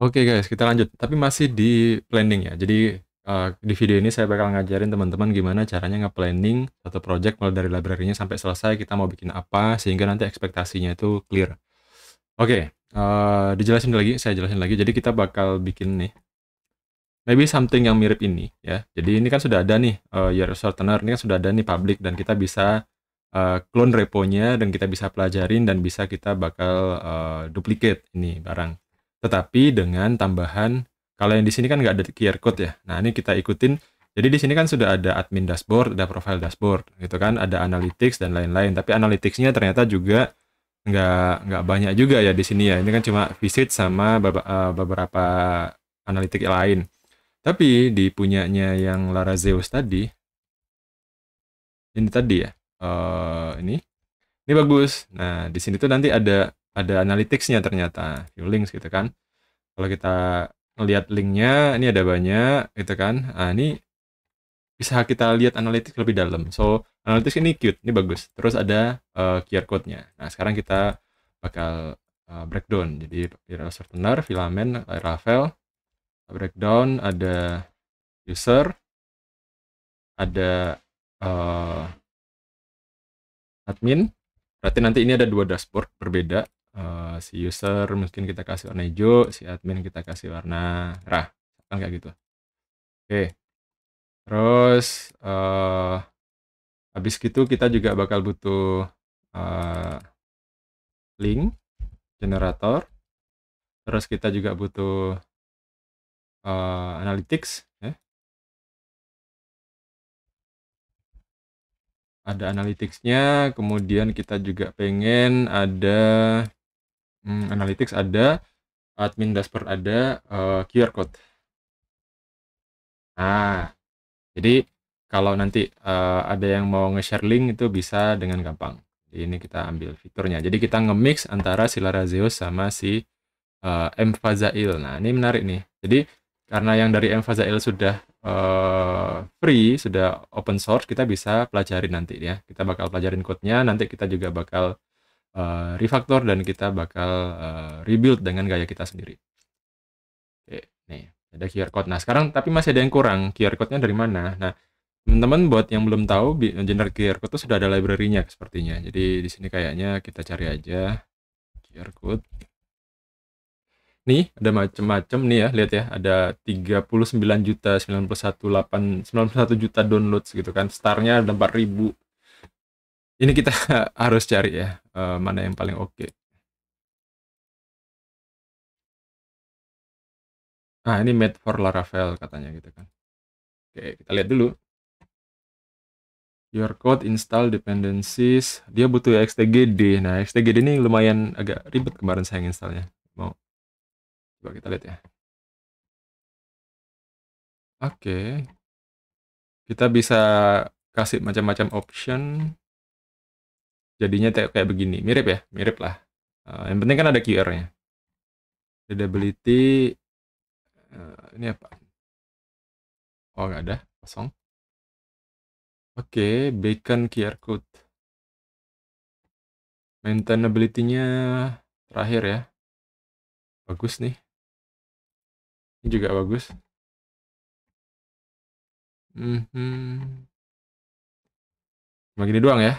Oke guys, kita lanjut. Tapi masih di planning ya. Jadi uh, di video ini saya bakal ngajarin teman-teman gimana caranya nge-planning satu project mulai dari library-nya sampai selesai kita mau bikin apa sehingga nanti ekspektasinya itu clear. Oke, okay, uh, eh, dijelasin lagi, saya jelasin lagi. Jadi kita bakal bikin nih maybe something yang mirip ini ya. Jadi ini kan sudah ada nih uh, your shortener ini kan sudah ada nih public dan kita bisa uh, clone repo-nya dan kita bisa pelajarin dan bisa kita bakal uh, duplicate ini barang tetapi dengan tambahan kalau yang di sini kan nggak ada QR code ya. Nah, ini kita ikutin. Jadi di sini kan sudah ada admin dashboard, ada profile dashboard, gitu kan, ada analytics dan lain-lain. Tapi analyticsnya ternyata juga nggak nggak banyak juga ya di sini ya. Ini kan cuma visit sama eh, beberapa analitik lain. Tapi di punyanya yang Lara Zeus tadi, ini tadi ya, uh, ini ini bagus. Nah, di sini tuh nanti ada ada analyticsnya ternyata view links gitu kan kalau kita lihat linknya ini ada banyak gitu kan nah ini bisa kita lihat analytics lebih dalam so analytics ini cute ini bagus terus ada uh, eh, QR code-nya nah sekarang kita bakal uh, breakdown jadi viral tenor filament laravel breakdown ada user ada uh, admin berarti nanti ini ada dua dashboard berbeda uh, si user mungkin kita kasih warna hijau si admin kita kasih warna merah kan kayak gitu oke terus uh, habis gitu kita juga bakal butuh uh, link generator terus kita juga butuh uh, analytics ya. ada analyticsnya kemudian kita juga pengen ada Hmm, analytics ada, admin dashboard ada, uh, eh, QR code. Nah, jadi kalau nanti uh, ada yang mau nge-share link itu bisa dengan gampang. Jadi ini kita ambil fiturnya. Jadi kita nge-mix antara si Larazeus sama si uh, M Fazail. Nah, ini menarik nih. Jadi karena yang dari M Fazail sudah uh, free, sudah open source, kita bisa pelajari nanti ya. Kita bakal pelajarin code-nya, nanti kita juga bakal uh, eh, refactor dan kita bakal uh, rebuild dengan gaya kita sendiri. Oke, nih ada QR code. Nah sekarang tapi masih ada yang kurang. QR code-nya dari mana? Nah teman-teman buat yang belum tahu gender QR code itu sudah ada library-nya sepertinya. Jadi di sini kayaknya kita cari aja QR code. Nih, ada macam-macam nih ya, lihat ya, ada 39 juta, 91 8, 91 juta downloads gitu kan. Starnya ada 4000 ini kita harus cari ya uh, mana yang paling oke. Okay. Ah ini made for Laravel katanya gitu kan. Oke kita lihat dulu. Your code install dependencies. Dia butuh XTGD. Nah XTGD ini lumayan agak ribet kemarin saya installnya. Mau coba kita lihat ya. Oke. Kita bisa kasih macam-macam option jadinya kayak begini mirip ya mirip lah uh, yang penting kan ada QR-nya readability uh, eh, ini apa oh nggak ada kosong oke okay, bacon QR code maintainability-nya terakhir ya bagus nih ini juga bagus mm -hmm. cuma gini doang ya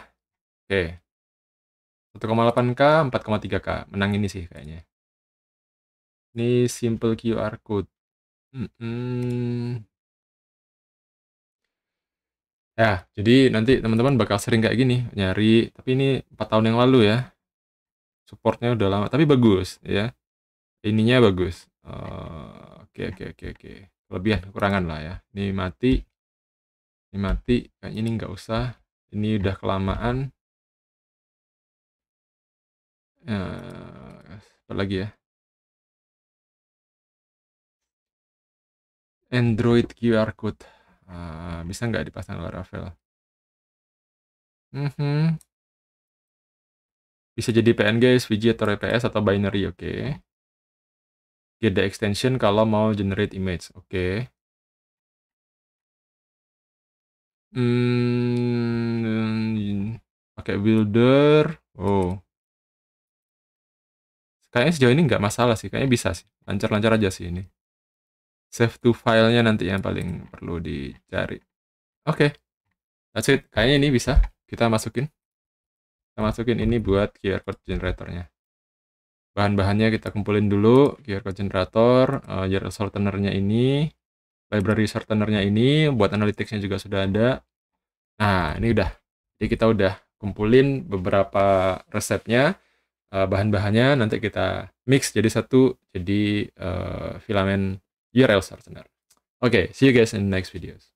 oke okay. 1,8K, 4,3K. Menang ini sih kayaknya. Ini simple QR code. Hmm, Ya, jadi nanti teman-teman bakal sering kayak gini nyari, tapi ini 4 tahun yang lalu ya. Supportnya udah lama, tapi bagus ya. Ininya bagus. Oh, oke, oke, oke, oke. Kelebihan kekurangan lah ya. Ini mati. Ini mati, kayaknya ini nggak usah. Ini udah kelamaan. Eh, apa lagi ya? Android QR Code, uh, bisa nggak dipasang Laravel? -hmm. Bisa jadi PNG, SVG, atau RPS, atau binary, oke. get the extension kalau mau generate image, oke. Hmm, pakai builder, oh. Kayaknya sejauh ini nggak masalah sih, kayaknya bisa sih. Lancar-lancar aja sih ini. Save to filenya nanti yang paling perlu dicari. Oke, okay. that's it. Kayaknya ini bisa kita masukin. Kita masukin ini buat QR code generatornya. Bahan-bahannya kita kumpulin dulu, QR code generator, uh, eh, shortenernya ini, library shortenernya ini, buat analyticsnya juga sudah ada. Nah, ini udah. Jadi kita udah kumpulin beberapa resepnya uh, bahan-bahannya nanti kita mix jadi satu jadi uh, filamen URL shortener. Oke, okay, see you guys in next videos.